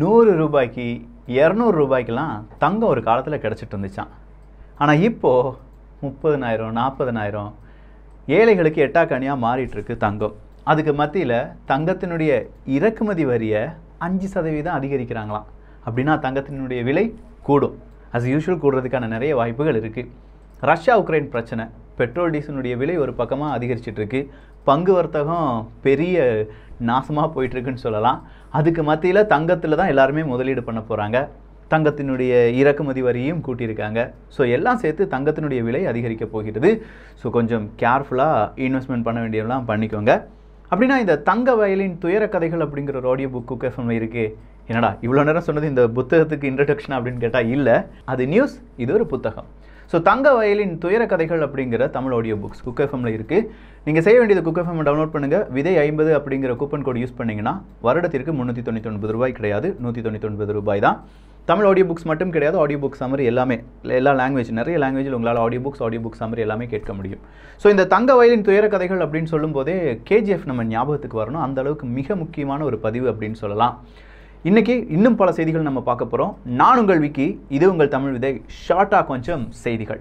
நூறு ரூபாய்க்கு இரநூறு ரூபாய்க்கெலாம் தங்கம் ஒரு காலத்தில் கிடச்சிட்டு இருந்துச்சான் ஆனால் இப்போது முப்பதுனாயிரம் நாற்பதுனாயிரம் ஏழைகளுக்கு எட்டாக்கணியாக மாறிட்டுருக்கு தங்கம் அதுக்கு மத்தியில் தங்கத்தினுடைய இறக்குமதி வரியை அஞ்சு சதவீதம் அதிகரிக்கிறாங்களாம் அப்படின்னா தங்கத்தினுடைய விலை கூடும் அஸ் யூஷுவல் கூடுறதுக்கான நிறைய வாய்ப்புகள் இருக்குது ரஷ்யா உக்ரைன் பிரச்சனை பெட்ரோல் டீசலுடைய விலை ஒரு பக்கமாக இருக்கு பங்கு வர்த்தகம் பெரிய நாசமாக போயிட்டுருக்குன்னு சொல்லலாம் அதுக்கு மத்தியில் தங்கத்தில் தான் எல்லாருமே முதலீடு பண்ண போகிறாங்க தங்கத்தினுடைய இறக்குமதி வரியும் கூட்டியிருக்காங்க ஸோ எல்லாம் சேர்த்து தங்கத்தினுடைய விலை அதிகரிக்க போகிறது ஸோ கொஞ்சம் கேர்ஃபுல்லாக இன்வெஸ்ட்மெண்ட் பண்ண வேண்டியதெல்லாம் பண்ணிக்கோங்க அப்படின்னா இந்த தங்க வயலின் துயர கதைகள் அப்படிங்கிற ஒரு ஆடியோ புக்கு குக்கேஃபம் இருக்குது என்னடா இவ்வளோ நேரம் சொன்னது இந்த புத்தகத்துக்கு இன்ட்ரடக்ஷன் அப்படின்னு கேட்டால் இல்லை அது நியூஸ் இது ஒரு புத்தகம் ஸோ தங்க வயலின் துயர கதைகள் அப்படிங்கிற தமிழ் ஆடியோ புக்ஸ் குக் இருக்குது நீங்கள் செய்ய வேண்டியது குக்கஃபம் டவுன்லோட் பண்ணுங்கள் விதை ஐம்பது அப்படிங்கிற கூப்பன் கோடு யூஸ் பண்ணிங்கன்னா வருடத்திற்கு முந்நூற்றி தொண்ணூற்றி ரூபாய் கிடையாது நூற்றி தொண்ணூற்றி ரூபாய் தான் தமிழ் ஆடியோ புக்ஸ் மட்டும் கிடையாது ஆடியோ புக்ஸ் சமரி எல்லாமே எல்லா லாங்குவேஜ் நிறைய லாங்குவேஜில் உங்களால் audio books audio books summary எல்லாமே கேட்க முடியும் ஸோ இந்த தங்க வயலின் துயர கதைகள் அப்படின்னு சொல்லும்போதே கேஜிஎஃப் நம்ம ஞாபகத்துக்கு வரணும் அந்த அளவுக்கு மிக முக்கியமான ஒரு பதிவு அப்படின்னு சொல்லலாம் இன்றைக்கி இன்னும் பல செய்திகள் நம்ம பார்க்க போகிறோம் நான் உங்கள் விக்கி இது உங்கள் தமிழ் விதை ஷார்ட்டாக கொஞ்சம் செய்திகள்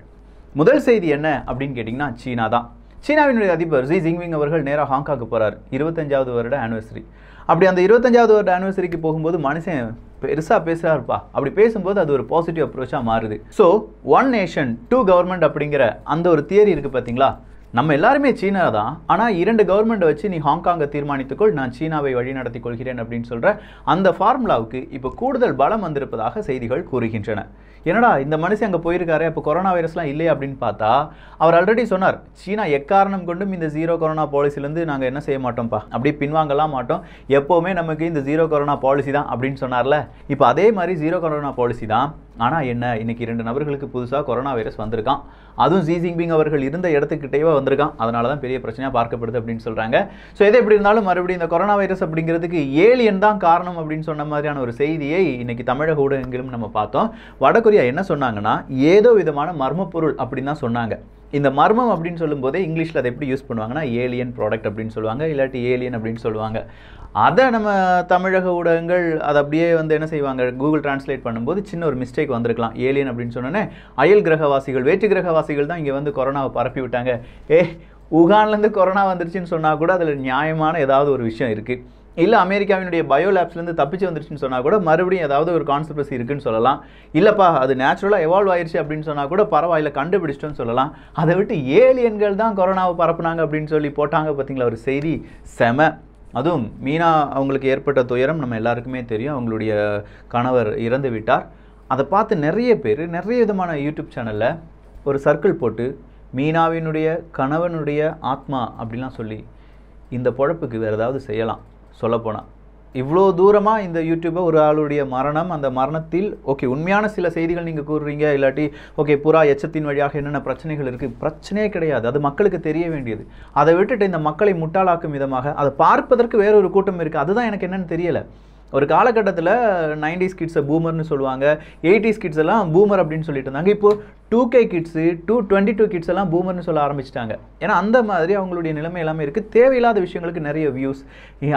முதல் செய்தி என்ன அப்படின்னு கேட்டிங்கன்னா சீனா தான் சீனாவினுடைய அதிபர் ஜி ஜிங்விங் அவர்கள் நேராக ஹாங்காக்கு போகிறார் இருபத்தஞ்சாவது வருட ஆனிவர்சரி அப்படி அந்த இருபத்தஞ்சாவது வருட ஆனிவர்சரிக்கு போகும்போது மனுஷன் பெருசாக பேசுகிறாருப்பா அப்படி பேசும்போது அது ஒரு பாசிட்டிவ் அப்ரோச்சாக மாறுது so one nation two government அப்படிங்கிற அந்த ஒரு தியரி இருக்குது பார்த்தீங்களா நம்ம எல்லாருமே சீனா தான் ஆனால் இரண்டு கவர்மெண்ட்டை வச்சு நீ ஹாங்காங்கை தீர்மானித்துக்கொள் நான் சீனாவை வழி நடத்தி கொள்கிறேன் அப்படின்னு சொல்கிற அந்த ஃபார்முலாவுக்கு இப்போ கூடுதல் பலம் வந்திருப்பதாக செய்திகள் கூறுகின்றன என்னடா இந்த மனுஷன் அங்கே போயிருக்காரு இப்போ கொரோனா வைரஸ்லாம் இல்லை அப்படின்னு பார்த்தா அவர் ஆல்ரெடி சொன்னார் சீனா எக்காரணம் கொண்டும் இந்த ஜீரோ கொரோனா பாலிசிலேருந்து நாங்கள் என்ன செய்ய மாட்டோம்ப்பா அப்படி பின்வாங்கலாம் மாட்டோம் எப்போவுமே நமக்கு இந்த ஜீரோ கொரோனா பாலிசி தான் அப்படின்னு சொன்னார்ல இப்போ அதே மாதிரி ஜீரோ கொரோனா பாலிசி தான் ஆனால் என்ன இன்றைக்கி இரண்டு நபர்களுக்கு புதுசாக கொரோனா வைரஸ் வந்திருக்கான் அதுவும் ஜி ஜிங்பிங் அவர்கள் இருந்த இடத்துக்கிட்டேயே வந்திருக்கான் அதனால தான் பெரிய பிரச்சனையாக பார்க்கப்படுது அப்படின்னு சொல்கிறாங்க ஸோ எது எப்படி இருந்தாலும் மறுபடியும் இந்த கொரோனா வைரஸ் அப்படிங்கிறதுக்கு ஏலியன் தான் காரணம் அப்படின்னு சொன்ன மாதிரியான ஒரு செய்தியை இன்றைக்கி தமிழக ஊடகங்களும் நம்ம பார்த்தோம் வடகொரியா என்ன சொன்னாங்கன்னா ஏதோ விதமான மர்மப்பொருள் அப்படின்னு தான் சொன்னாங்க இந்த மர்மம் அப்படின்னு சொல்லும்போதே இங்கிலீஷில் அதை எப்படி யூஸ் பண்ணுவாங்கன்னா ஏலியன் ப்ராடக்ட் அப்படின்னு சொல்லுவாங்க இல்லாட்டி ஏலியன் அப்படின்னு சொல்லுவாங்க அதை நம்ம தமிழக ஊடகங்கள் அதை அப்படியே வந்து என்ன செய்வாங்க கூகுள் டிரான்ஸ்லேட் பண்ணும்போது சின்ன ஒரு மிஸ்டேக் வந்திருக்கலாம் ஏலியன் அப்படின்னு சொன்னோன்னே அயல் கிரகவாசிகள் வேற்று கிரகவாசிகள் தான் இங்கே வந்து கொரோனாவை பரப்பி விட்டாங்க ஏ உகான்லேருந்து கொரோனா வந்துருச்சுன்னு சொன்னால் கூட அதில் நியாயமான ஏதாவது ஒரு விஷயம் இருக்குது இல்லை அமெரிக்காவினுடைய பயோ லேப்ஸ்லேருந்து தப்பிச்சு வந்துருச்சுன்னு சொன்னால் கூட மறுபடியும் ஏதாவது ஒரு கான்சப்ரசி இருக்குன்னு சொல்லலாம் இல்லைப்பா அது நேச்சுரலாக எவால்வ் ஆயிடுச்சு அப்படின்னு சொன்னால் கூட பரவாயில்ல கண்டுபிடிச்சிட்டோன்னு சொல்லலாம் அதை விட்டு ஏலியன்கள் தான் கொரோனாவை பரப்புனாங்க அப்படின்னு சொல்லி போட்டாங்க பார்த்தீங்களா ஒரு செய்தி செம அதுவும் மீனா அவங்களுக்கு ஏற்பட்ட துயரம் நம்ம எல்லாருக்குமே தெரியும் அவங்களுடைய கணவர் இறந்து விட்டார் அதை பார்த்து நிறைய பேர் நிறைய விதமான யூடியூப் சேனலில் ஒரு சர்க்கிள் போட்டு மீனாவினுடைய கணவனுடைய ஆத்மா அப்படிலாம் சொல்லி இந்த பொழப்புக்கு வேறு ஏதாவது செய்யலாம் சொல்லப்போனால் இவ்வளோ தூரமாக இந்த யூடியூப்பை ஒரு ஆளுடைய மரணம் அந்த மரணத்தில் ஓகே உண்மையான சில செய்திகள் நீங்கள் கூறுறீங்க இல்லாட்டி ஓகே புறா எச்சத்தின் வழியாக என்னென்ன பிரச்சனைகள் இருக்குது பிரச்சனையே கிடையாது அது மக்களுக்கு தெரிய வேண்டியது அதை விட்டுட்டு இந்த மக்களை முட்டாளாக்கும் விதமாக அதை பார்ப்பதற்கு வேற ஒரு கூட்டம் இருக்குது அதுதான் எனக்கு என்னென்னு தெரியலை ஒரு காலகட்டத்தில் நைன்டிஸ் கிட்ஸை பூமர்னு சொல்லுவாங்க எயிட்டி ஸ்கிட்ஸ் எல்லாம் பூமர் அப்படின்னு சொல்லிட்டு இருந்தாங்க இப்போது two K kids two twenty two kids எல்லாம் பூமர்னு சொல்ல ஆரம்பிச்சிட்டாங்க ஏன்னா அந்த மாதிரி அவங்களுடைய நிலைமை எல்லாமே இருக்குது தேவையில்லாத விஷயங்களுக்கு நிறைய வியூஸ்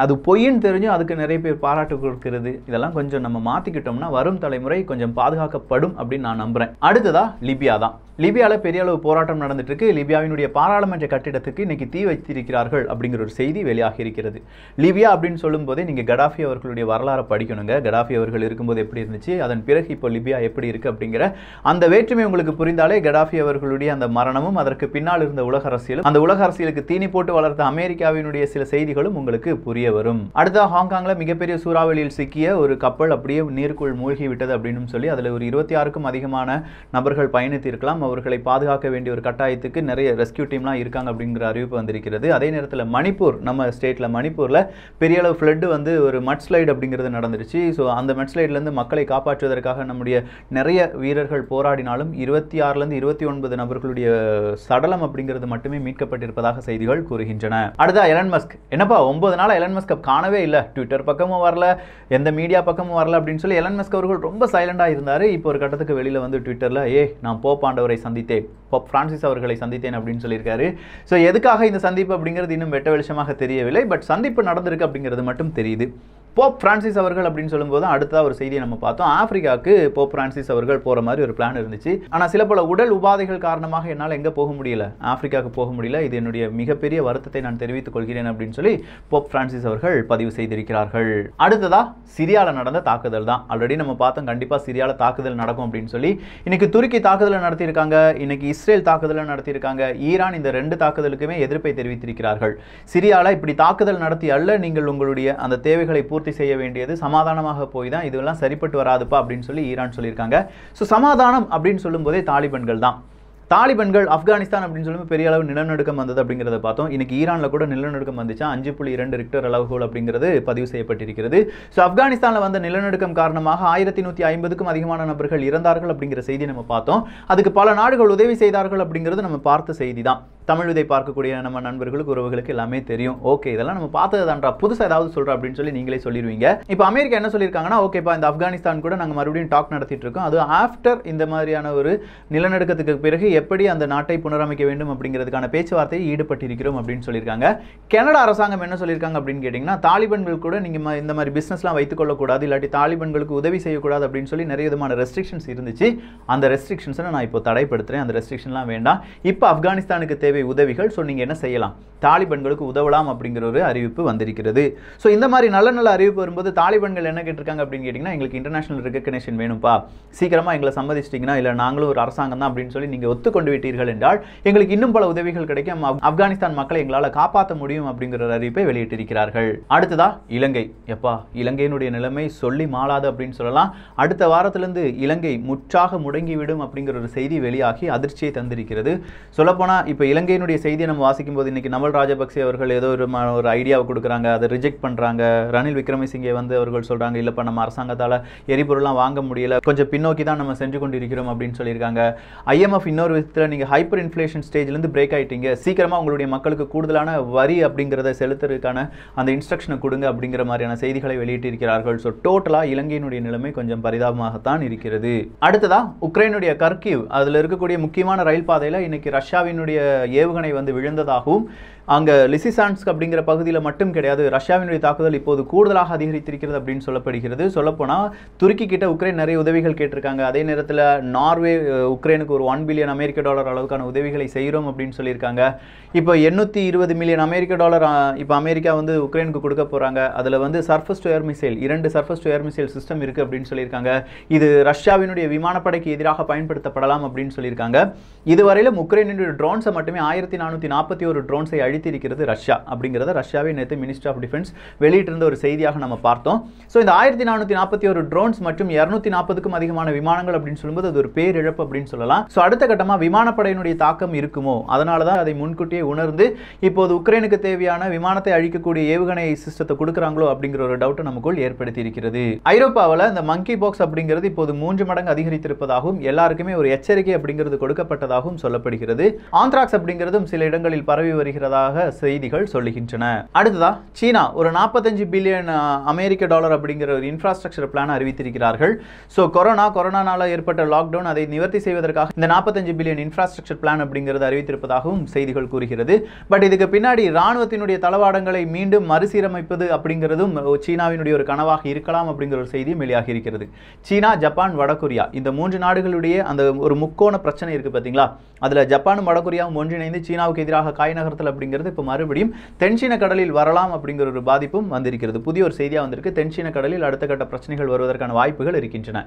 அது பொய்ன்னு தெரிஞ்சும் அதுக்கு நிறைய பேர் பாராட்டு கொடுக்கிறது இதெல்லாம் கொஞ்சம் நம்ம மாற்றிக்கிட்டோம்னா வரும் தலைமுறை கொஞ்சம் பாதுகாக்கப்படும் அப்படின்னு நான் நம்புகிறேன் அடுத்ததாக லிபியா தான் லிபியாவில் பெரிய அளவு போராட்டம் நடந்துட்டுருக்கு லிபியாவினுடைய பாராளுமன்ற கட்டிடத்துக்கு இன்றைக்கி தீ வைத்திருக்கிறார்கள் அப்படிங்கிற ஒரு செய்தி வெளியாகி இருக்கிறது லிபியா அப்படின்னு சொல்லும்போதே நீங்கள் கடாஃபி அவர்களுடைய வரலாறை படிக்கணுங்க கடாஃபி அவர்கள் இருக்கும்போது எப்படி இருந்துச்சு அதன் பிறகு இப்போ லிபியா எப்படி இருக்குது அப்படிங்கிற அந்த வேற்றுமை உங்களுக்கு புரிந்தாலே கடாஃபி அவர்களுடைய அந்த மரணமும் அதற்கு பின்னால் இருந்த உலக அரசியலும் அந்த உலக அரசியலுக்கு தீனி போட்டு வளர்த்த அமெரிக்காவினுடைய சில செய்திகளும் உங்களுக்கு புரிய வரும் அடுத்த ஹாங்காங்ல மிகப்பெரிய சூறாவளியில் சிக்கிய ஒரு கப்பல் அப்படியே நீருக்குள் மூழ்கி விட்டது அப்படின்னு சொல்லி அதில் ஒரு இருபத்தி ஆறுக்கும் அதிகமான நபர்கள் பயணித்திருக்கலாம் அவர்களை பாதுகாக்க வேண்டிய ஒரு கட்டாயத்துக்கு நிறைய ரெஸ்கியூ டீம்லாம் இருக்காங்க அப்படிங்கிற அறிவிப்பு வந்திருக்கிறது அதே நேரத்தில் மணிப்பூர் நம்ம ஸ்டேட்டில் மணிப்பூரில் பெரிய அளவு ஃப்ளட்டு வந்து ஒரு ஸ்லைடு அப்படிங்கிறது நடந்துருச்சு ஸோ அந்த இருந்து மக்களை காப்பாற்றுவதற்காக நம்முடைய நிறைய வீரர்கள் போராடினாலும் இருபத்தி இருபத்தி ஆறுலேருந்து இருபத்தி ஒன்பது நபர்களுடைய சடலம் அப்படிங்கிறது மட்டுமே மீட்கப்பட்டிருப்பதாக செய்திகள் கூறுகின்றன அடுத்தா எலன் மஸ்க் என்னப்பா ஒன்பது நாள் எலன் மஸ்க் காணவே இல்லை ட்விட்டர் பக்கமும் வரல எந்த மீடியா பக்கமும் வரல அப்படின்னு சொல்லி எலன் மஸ்க் அவர்கள் ரொம்ப சைலண்டாக இருந்தார் இப்போ ஒரு கட்டத்துக்கு வெளியில் வந்து ட்விட்டரில் ஏ நான் போப்பாண்டவரை சந்தித்தேன் போப் ஃப்ரான்சிஸ் அவர்களை சந்தித்தேன் அப்படின்னு சொல்லியிருக்காரு ஸோ எதுக்காக இந்த சந்திப்பு அப்படிங்கிறது இன்னும் வெட்ட வெளிச்சமாக தெரியவில்லை பட் சந்திப்பு நடந்திருக்கு அப்படிங்கிறது மட்டும் தெரியுது போப் பிரான்சிஸ் அவர்கள் அப்படின்னு சொல்லும்போது அடுத்ததாக ஒரு செய்தியை நம்ம பார்த்தோம் ஆப்பிரிக்காவுக்கு போப் பிரான்சிஸ் அவர்கள் போகிற மாதிரி ஒரு பிளான் இருந்துச்சு ஆனால் சில பல உடல் உபாதைகள் காரணமாக என்னால் எங்கே போக முடியல ஆப்பிரிக்காவுக்கு போக முடியல இது என்னுடைய மிகப்பெரிய வருத்தத்தை நான் தெரிவித்துக் கொள்கிறேன் அப்படின்னு சொல்லி போப் பிரான்சிஸ் அவர்கள் பதிவு செய்திருக்கிறார்கள் அடுத்ததாக சிரியாவில் நடந்த தாக்குதல் தான் ஆல்ரெடி நம்ம பார்த்தோம் கண்டிப்பாக சிரியாவில் தாக்குதல் நடக்கும் அப்படின்னு சொல்லி இன்னைக்கு துருக்கி தாக்குதலை நடத்தியிருக்காங்க இன்னைக்கு இஸ்ரேல் தாக்குதலை நடத்தியிருக்காங்க ஈரான் இந்த ரெண்டு தாக்குதலுக்குமே எதிர்ப்பை தெரிவித்திருக்கிறார்கள் சிரியாவில் இப்படி தாக்குதல் நடத்தி அல்ல நீங்கள் உங்களுடைய அந்த தேவைகளை பூர்த்தி பூர்த்தி செய்ய வேண்டியது சமாதானமாக போய் தான் இதெல்லாம் சரிப்பட்டு வராதுப்பா அப்படின்னு சொல்லி ஈரான் சொல்லியிருக்காங்க ஸோ சமாதானம் அப்படின்னு சொல்லும்போதே தாலிபன்கள் தான் தாலிபன்கள் ஆப்கானிஸ்தான் அப்படின்னு சொல்லும்போது பெரிய அளவு நிலநடுக்கம் வந்தது அப்படிங்கிறத பார்த்தோம் இன்னைக்கு ஈரானில் கூட நிலநடுக்கம் வந்துச்சா அஞ்சு புள்ளி இரண்டு ரிக்டர் அளவுகோல் அப்படிங்கிறது பதிவு செய்யப்பட்டிருக்கிறது ஸோ ஆப்கானிஸ்தானில் வந்த நிலநடுக்கம் காரணமாக ஆயிரத்தி நூற்றி ஐம்பதுக்கும் அதிகமான நபர்கள் இறந்தார்கள் அப்படிங்கிற செய்தி நம்ம பார்த்தோம் அதுக்கு பல நாடுகள் உதவி செய்தார்கள் அப்படிங்கிறது நம்ம பார்த்த செய்தி தான் தமிழ் விதை பார்க்கக்கூடிய நம்ம நண்பர்களுக்கு உறவுகளுக்கு எல்லாமே தெரியும் ஓகே இதெல்லாம் நம்ம பார்த்தது தான்டா புதுசாக ஏதாவது சொல்கிற அப்படின்னு சொல்லி நீங்களே சொல்லிடுவீங்க இப்போ அமெரிக்கா என்ன சொல்லியிருக்காங்கன்னா ஓகேப்பா இந்த ஆப்கானிஸ்தான் கூட நாங்கள் மறுபடியும் டாக் நடத்திட்டு இருக்கோம் அது ஆஃப்டர் இந்த மாதிரியான ஒரு நிலநடுக்கத்துக்கு பிறகு எப்படி அந்த நாட்டை புனரமைக்க வேண்டும் அப்படிங்கிறதுக்கான பேச்சுவார்த்தையை ஈடுபட்டிருக்கிறோம் அப்படின்னு சொல்லியிருக்காங்க கனடா அரசாங்கம் என்ன சொல்லியிருக்காங்க அப்படின்னு கேட்டிங்கன்னா தாலிபன்கள் கூட நீங்கள் இந்த மாதிரி பிஸ்னஸ்லாம் வைத்துக்கொள்ளக்கூடாது இல்லாட்டி தாலிபன்களுக்கு உதவி செய்யக்கூடாது அப்படின்னு சொல்லி நிறைய விதமான ரெஸ்ட்ரிக்ஷன்ஸ் இருந்துச்சு அந்த ரெஸ்ட்ரிக்ஷன்ஸை நான் இப்போ தடைப்படுத்துகிறேன் அந்த ரெஸ்ட்ரிக்ஷன்லாம் வேண்டாம் இப்போ ஆப்கானிஸ்தானுக்கு தேவை சேவை உதவிகள் ஸோ நீங்கள் என்ன செய்யலாம் தாலிபன்களுக்கு உதவலாம் அப்படிங்கிற ஒரு அறிவிப்பு வந்திருக்கிறது ஸோ இந்த மாதிரி நல்ல நல்ல அறிவிப்பு வரும்போது தாலிபன்கள் என்ன கேட்டிருக்காங்க அப்படின்னு கேட்டிங்கன்னா எங்களுக்கு இன்டர்நேஷனல் ரெகக்னேஷன் வேணும்ப்பா சீக்கிரமாக எங்களை சம்மதிச்சிட்டிங்கன்னா இல்லை நாங்களும் ஒரு அரசாங்கம் தான் அப்படின்னு சொல்லி நீங்கள் ஒத்துக்கொண்டு விட்டீர்கள் என்றால் எங்களுக்கு இன்னும் பல உதவிகள் கிடைக்கும் ஆப்கானிஸ்தான் மக்களை எங்களால் காப்பாற்ற முடியும் அப்படிங்கிற ஒரு அறிவிப்பை வெளியிட்டிருக்கிறார்கள் அடுத்ததா இலங்கை எப்பா இலங்கையினுடைய நிலைமை சொல்லி மாளாது அப்படின்னு சொல்லலாம் அடுத்த வாரத்திலிருந்து இலங்கை முற்றாக முடங்கிவிடும் அப்படிங்கிற ஒரு செய்தி வெளியாகி அதிர்ச்சியை தந்திருக்கிறது சொல்லப்போனால் இப்போ இலங்கை இலங்கையினுடைய செய்தியை நம்ம வாசிக்கும் போது இன்னைக்கு நமல் ராஜபக்சே அவர்கள் ஏதோ ஒரு ஒரு ஐடியாவை கொடுக்குறாங்க அதை ரிஜெக்ட் பண்ணுறாங்க ரணில் விக்ரமசிங்கே வந்து அவர்கள் சொல்கிறாங்க இல்லைப்பா நம்ம அரசாங்கத்தால் எரிபொருள்லாம் வாங்க முடியல கொஞ்சம் பின்னோக்கி தான் நம்ம செஞ்சு கொண்டு இருக்கிறோம் அப்படின்னு சொல்லியிருக்காங்க ஐஎம்எஃப் இன்னொரு விதத்தில் நீங்கள் ஹைப்பர் இன்ஃப்ளேஷன் ஸ்டேஜ்லேருந்து பிரேக் ஆகிட்டீங்க சீக்கிரமாக உங்களுடைய மக்களுக்கு கூடுதலான வரி அப்படிங்கிறத செலுத்துறதுக்கான அந்த இன்ஸ்ட்ரக்ஷனை கொடுங்க அப்படிங்கிற மாதிரியான செய்திகளை வெளியிட்டிருக்கிறார்கள் ஸோ டோட்டலாக இலங்கையினுடைய நிலைமை கொஞ்சம் பரிதாபமாகத்தான் இருக்கிறது அடுத்ததா உக்ரைனுடைய கர்கிவ் அதில் இருக்கக்கூடிய முக்கியமான ரயில் பாதையில் இன்னைக்கு ரஷ்யாவினுடைய ஏவுகணை வந்து விழுந்ததாகவும் அங்கே லிசிசான்ஸ்க் அப்படிங்கிற பகுதியில் மட்டும் கிடையாது ரஷ்யாவினுடைய தாக்குதல் இப்போது கூடுதலாக அதிகரித்திருக்கிறது அப்படின்னு சொல்லப்படுகிறது சொல்லப்போனால் துருக்கி கிட்ட உக்ரைன் நிறைய உதவிகள் கேட்டிருக்காங்க அதே நேரத்தில் நார்வே உக்ரைனுக்கு ஒரு ஒன் பில்லியன் அமெரிக்க டாலர் அளவுக்கான உதவிகளை செய்கிறோம் அப்படின்னு சொல்லியிருக்காங்க இப்போ எண்ணூற்றி இருபது மில்லியன் அமெரிக்க டாலர் இப்போ அமெரிக்கா வந்து உக்ரைனுக்கு கொடுக்க போகிறாங்க அதில் வந்து சர்ஃபஸ் டு ஏர் மிசைல் இரண்டு surface to air missile system இருக்குது அப்படின்னு சொல்லியிருக்காங்க இது ரஷ்யாவினுடைய விமானப்படைக்கு எதிராக பயன்படுத்தப்படலாம் அப்படின்னு சொல்லியிருக்காங்க இதுவரையிலும் உக்ரைனுடைய ட்ரோன்ஸை மட்டுமே ஆயிரத்தி நானூற்றி நாற்பத்தி ஒரு ட்ரோன்ஸை அழி அளித்திருக்கிறது ரஷ்யா அப்படிங்கிறத ரஷ்யாவே நேற்று மினிஸ்ட்ரி ஆஃப் டிஃபென்ஸ் வெளியிட்டிருந்த ஒரு செய்தியாக நம்ம பார்த்தோம் ஸோ இந்த ஆயிரத்தி நானூற்றி நாற்பத்தி ஒரு ட்ரோன்ஸ் மற்றும் இரநூத்தி நாற்பதுக்கும் அதிகமான விமானங்கள் அப்படின்னு சொல்லும்போது அது ஒரு பேரிழப்பு அப்படின்னு சொல்லலாம் ஸோ அடுத்த கட்டமாக விமானப்படையினுடைய தாக்கம் இருக்குமோ அதனால தான் அதை முன்கூட்டியே உணர்ந்து இப்போது உக்ரைனுக்கு தேவையான விமானத்தை அழிக்கக்கூடிய ஏவுகணை சிஸ்டத்தை கொடுக்குறாங்களோ அப்படிங்கிற ஒரு டவுட்டை நமக்குள் ஏற்படுத்தி இருக்கிறது ஐரோப்பாவில் இந்த மங்கி பாக்ஸ் அப்படிங்கிறது இப்போது மூன்று மடங்கு அதிகரித்திருப்பதாகவும் எல்லாருக்குமே ஒரு எச்சரிக்கை அப்படிங்கிறது கொடுக்கப்பட்டதாகவும் சொல்லப்படுகிறது ஆந்த்ராக்ஸ் அப்படிங்கிறதும் சில இடங்களில் பரவி வருகிறதா இருப்பதாக செய்திகள் சொல்லுகின்றன அடுத்ததா சீனா ஒரு நாற்பத்தஞ்சு பில்லியன் அமெரிக்க டாலர் அப்படிங்கிற ஒரு இன்ஃப்ராஸ்ட்ரக்சர் பிளான் அறிவித்திருக்கிறார்கள் ஸோ கொரோனா கொரோனானால ஏற்பட்ட லாக்டவுன் அதை நிவர்த்தி செய்வதற்காக இந்த நாற்பத்தஞ்சு பில்லியன் இன்ஃப்ராஸ்ட்ரக்சர் பிளான் அப்படிங்கிறது அறிவித்திருப்பதாகவும் செய்திகள் கூறுகிறது பட் இதுக்கு பின்னாடி ராணுவத்தினுடைய தளவாடங்களை மீண்டும் மறுசீரமைப்பது அப்படிங்கிறதும் சீனாவினுடைய ஒரு கனவாக இருக்கலாம் அப்படிங்கிற ஒரு செய்தியும் வெளியாகி இருக்கிறது சீனா ஜப்பான் வடகொரியா இந்த மூன்று நாடுகளுடைய அந்த ஒரு முக்கோண பிரச்சனை இருக்கு பார்த்தீங்களா அதில் ஜப்பானும் வடகொரியாவும் ஒன்றிணைந்து சீனாவுக்கு எதிராக காய் நகரத்தில் அப்படிங்கிறது இப்போ மறுபடியும் தென்சீன கடலில் வரலாம் அப்படிங்கிற ஒரு பாதிப்பும் வந்திருக்கிறது புதிய ஒரு செய்தியாக வந்திருக்கு தென்சீன கடலில் அடுத்த கட்ட பிரச்சனைகள் வருவதற்கான வாய்ப்புகள் இருக்கின்றன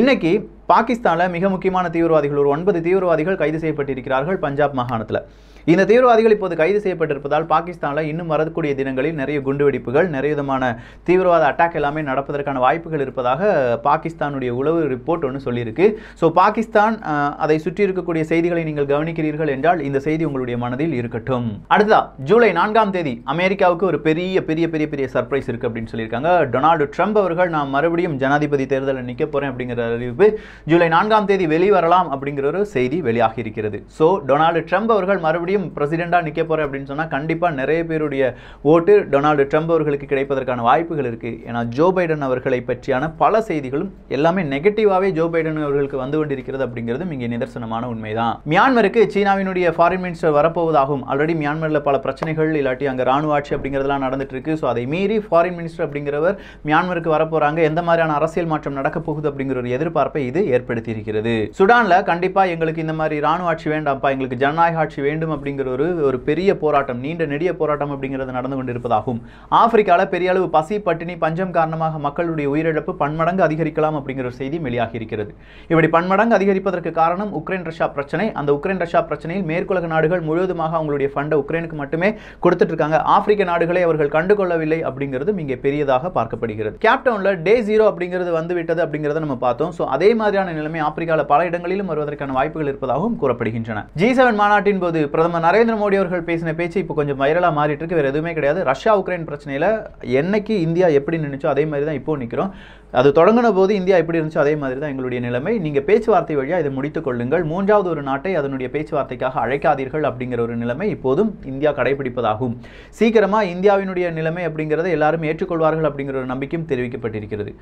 இன்னைக்கு பாகிஸ்தானில் மிக முக்கியமான தீவிரவாதிகள் ஒரு ஒன்பது தீவிரவாதிகள் கைது செய்யப்பட்டிருக்கிறார்கள் பஞ்சாப் மாகாணத்தில் இந்த தீவிரவாதிகள் இப்போது கைது செய்யப்பட்டிருப்பதால் பாகிஸ்தானில் இன்னும் வரக்கூடிய தினங்களில் நிறைய குண்டுவெடிப்புகள் நிறைய விதமான தீவிரவாத அட்டாக் எல்லாமே நடப்பதற்கான வாய்ப்புகள் இருப்பதாக பாகிஸ்தானுடைய உளவு ரிப்போர்ட் ஒன்று சொல்லியிருக்கு ஸோ பாகிஸ்தான் அதை சுற்றி இருக்கக்கூடிய செய்திகளை நீங்கள் கவனிக்கிறீர்கள் என்றால் இந்த செய்தி உங்களுடைய மனதில் இருக்கட்டும் அடுத்து அடுத்ததா ஜூலை நான்காம் தேதி அமெரிக்காவுக்கு ஒரு பெரிய பெரிய பெரிய பெரிய சர்ப்ரைஸ் இருக்குது அப்படின்னு சொல்லியிருக்காங்க டொனால்டு ட்ரம்ப் அவர்கள் நான் மறுபடியும் ஜனாதிபதி தேர்தலில் நிற்க போகிறேன் அப்படிங்கிற அறிவிப்பு ஜூலை நான்காம் தேதி வெளிவரலாம் அப்படிங்கிற ஒரு செய்தி வெளியாகி இருக்கிறது ஸோ டொனால்டு ட்ரம்ப் அவர்கள் மறுபடியும் பிரசிடெண்ட்டாக நிற்க போகிறேன் அப்படின்னு சொன்னால் கண்டிப்பாக நிறைய பேருடைய ஓட்டு டொனால்டு ட்ரம்ப் அவர்களுக்கு கிடைப்பதற்கான வாய்ப்புகள் இருக்குது ஏன்னா ஜோ பைடன் அவர்களை பற்றியான பல செய்திகளும் எல்லாமே நெகட்டிவாகவே ஜோ பைடன் அவர்களுக்கு வந்து கொண்டிருக்கிறது அப்படிங்கிறது இங்கே நிதர்சனமான உண்மைதான் மியான்மருக்கு சீனாவினுடைய ஃபாரின் மினிஸ்டர் வரப்போவதாகும் ஆல்ரெடி மியான்மர் மியான்மரில் பல பிரச்சனைகள் இல்லாட்டி அங்கே ராணுவ ஆட்சி அப்படிங்கிறதுலாம் நடந்துட்டு இருக்கு ஸோ அதை மீறி ஃபாரின் மினிஸ்டர் அப்படிங்கிறவர் மியான்மருக்கு வரப்போகிறாங்க எந்த மாதிரியான அரசியல் மாற்றம் நடக்க போகுது அப்படிங்கிற ஒரு எதிர்பார்ப்பை இது ஏற்படுத்தி இருக்கிறது சுடானில் கண்டிப்பாக எங்களுக்கு இந்த மாதிரி ராணுவ ஆட்சி வேண்டாம்ப்பா எங்களுக்கு ஜனநாயக ஆட்சி வேண்டும் அப்படிங்கிற ஒரு ஒரு பெரிய போராட்டம் நீண்ட நெடிய போராட்டம் அப்படிங்கிறது நடந்து கொண்டிருப்பதாகும் ஆப்பிரிக்காவில் பெரிய அளவு பசி பட்டினி பஞ்சம் காரணமாக மக்களுடைய உயிரிழப்பு பன்மடங்கு அதிகரிக்கலாம் அப்படிங்கிற ஒரு செய்தி வெளியாகி இருக்கிறது இப்படி பன்மடங்கு அதிகரிப்பதற்கு காரணம் உக்ரைன் ரஷ்யா பிரச்சனை அந்த உக்ரைன் ரஷ்யா பிரச்சனையில் மேற்குலக நாடுகள் முழுவதுமாக அவங்களுடைய ஃபண்டை உக்ரைன் யுக்ரைனுக்கு மட்டுமே கொடுத்துட்டு இருக்காங்க ஆப்பிரிக்க நாடுகளை அவர்கள் கண்டுகொள்ளவில்லை அப்படிங்கிறது இங்கே பெரியதாக பார்க்கப்படுகிறது கேப்டவுன்ல டே ஜீரோ அப்படிங்கிறது வந்துவிட்டது அப்படிங்கிறத நம்ம பார்த்தோம் ஸோ அதே மாதிரியான நிலைமை ஆப்பிரிக்காவில் பல இடங்களிலும் வருவதற்கான வாய்ப்புகள் இருப்பதாகவும் கூறப்படுகின்றன ஜி செவன் மாநாட்டின் போது பிரதமர் நரேந்திர மோடி அவர்கள் பேசின பேச்சு இப்போ கொஞ்சம் வைரலாக மாறிட்டு இருக்கு வேறு எதுவுமே கிடையாது ரஷ்யா உக்ரைன் பிரச்சனையில் என்னைக்கு இந்தியா எப்படி நினைச்சோ அதே மாதிரி தான் இப்போ நிற்கிறோம் அது தொடங்கின போது இந்தியா எப்படி இருந்துச்சு அதே மாதிரி தான் எங்களுடைய நிலைமை நீங்கள் பேச்சுவார்த்தை வழியாக இதை முடித்துக் கொள்ளுங்கள் மூன்றாவது ஒரு நாட்டை அதனுடைய பேச்சுவார்த்தைக்காக அழைக்காதீர்கள் அப்படிங்கிற ஒரு நிலைமை இப்போதும் இந்தியா கடைபிடிப்பதாகும் சீக்கிரமாக இந்தியாவினுடைய நிலைமை அப்படிங்கிறத எல்லாரும் ஏற்றுக்கொள்வார்கள் அப்படிங்கிற ஒரு நம்பிக்கையும் தெரிவிக்கப்பட்டிருக்கிறது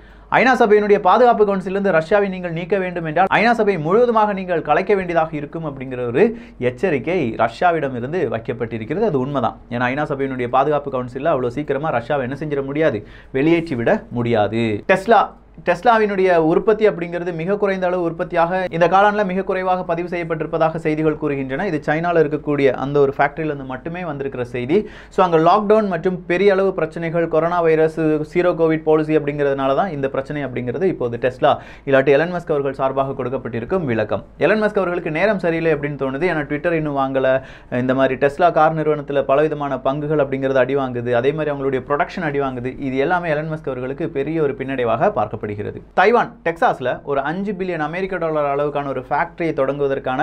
ஐநா சபையினுடைய பாதுகாப்பு கவுன்சிலிருந்து ரஷ்யாவை நீங்கள் நீக்க வேண்டும் என்றால் ஐநா சபை முழுவதுமாக நீங்கள் கலைக்க வேண்டியதாக இருக்கும் அப்படிங்கிற ஒரு எச்சரிக்கை ரஷ்யாவிடம் இருந்து வைக்கப்பட்டிருக்கிறது அது உண்மைதான் ஏன்னா ஐநா சபையினுடைய பாதுகாப்பு கவுன்சிலில் அவ்வளோ சீக்கிரமாக ரஷ்யாவை என்ன செஞ்சிட முடியாது வெளியேற்றிவிட முடியாது டெஸ்லா டெஸ்லாவினுடைய உற்பத்தி அப்படிங்கிறது மிக குறைந்த அளவு உற்பத்தியாக இந்த காலாண்டில் மிக குறைவாக பதிவு செய்யப்பட்டிருப்பதாக செய்திகள் கூறுகின்றன இது சைனாவில் இருக்கக்கூடிய அந்த ஒரு ஃபேக்டரியிலிருந்து மட்டுமே வந்திருக்கிற செய்தி ஸோ அங்கே லாக்டவுன் மற்றும் பெரிய அளவு பிரச்சனைகள் corona virus zero covid policy அப்படிங்கிறதுனால தான் இந்த பிரச்சனை அப்படிங்கிறது இப்போது டெஸ்லா இல்லாட்டி மஸ்க் அவர்கள் சார்பாக கொடுக்கப்பட்டிருக்கும் விளக்கம் மஸ்க் அவர்களுக்கு நேரம் சரியில்லை அப்படின்னு தோணுது ஏன்னா ட்விட்டர் இன்னும் வாங்கலை இந்த மாதிரி டெஸ்லா கார் நிறுவனத்தில் பலவிதமான பங்குகள் அப்படிங்கிறது அடிவாங்குது அதே மாதிரி அவங்களுடைய ப்ரொடக்ஷன் அடிவாங்குது இது எல்லாமே மஸ்க் அவர்களுக்கு பெரிய ஒரு பின்னடைவாக பார்க்கப்படுது காணப்படுகிறது தைவான் டெக்ஸாஸில் ஒரு அஞ்சு பில்லியன் அமெரிக்க டாலர் அளவுக்கான ஒரு ஃபேக்டரியை தொடங்குவதற்கான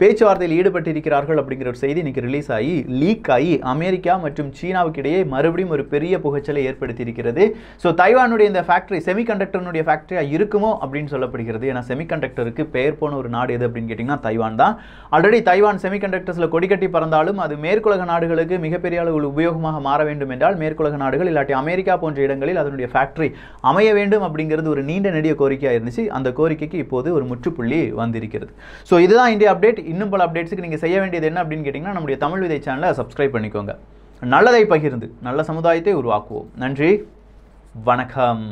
பேச்சுவார்த்தையில் ஈடுபட்டிருக்கிறார்கள் அப்படிங்கிற ஒரு செய்தி இன்றைக்கி ரிலீஸ் ஆகி லீக் ஆகி அமெரிக்கா மற்றும் சீனாவுக்கு இடையே மறுபடியும் ஒரு பெரிய புகைச்சலை ஏற்படுத்தியிருக்கிறது ஸோ தைவானுடைய இந்த ஃபேக்டரி செமிகண்டக்டர்னுடைய ஃபேக்டரியாக இருக்குமோ அப்படின்னு சொல்லப்படுகிறது ஏன்னா செமிகண்டக்டருக்கு பெயர் போன ஒரு நாடு எது அப்படின்னு கேட்டிங்கன்னா தைவான் தான் ஆல்ரெடி தைவான் செமிகண்டக்டர்ஸில் கொடிக்கட்டி பறந்தாலும் அது மேற்குலக நாடுகளுக்கு மிகப்பெரிய அளவு உபயோகமாக மாற வேண்டும் என்றால் மேற்குலக நாடுகள் இல்லாட்டி அமெரிக்கா போன்ற இடங்களில் அதனுடைய ஃபேக்டரி அமைய வேண்டும் அப்படிங்கிறது ஒரு நீண்ட நெடிய கோரிக்கையாக இருந்துச்சு அந்த கோரிக்கைக்கு இப்போது ஒரு முற்றுப்புள்ளி வந்திருக்கிறது ஸோ இதுதான் இந்திய அப்டேட் இன்னும் பல அப்டேட்ஸுக்கு நீங்கள் செய்ய வேண்டியது என்ன அப்படின்னு கேட்டிங்கன்னா நம்முடைய தமிழ் விதை சேனலை சப்ஸ்கிரைப் பண்ணிக்கோங்க நல்லதை பகிர்ந்து நல்ல சமுதாயத்தை உருவாக்குவோம் நன்றி வணக்கம்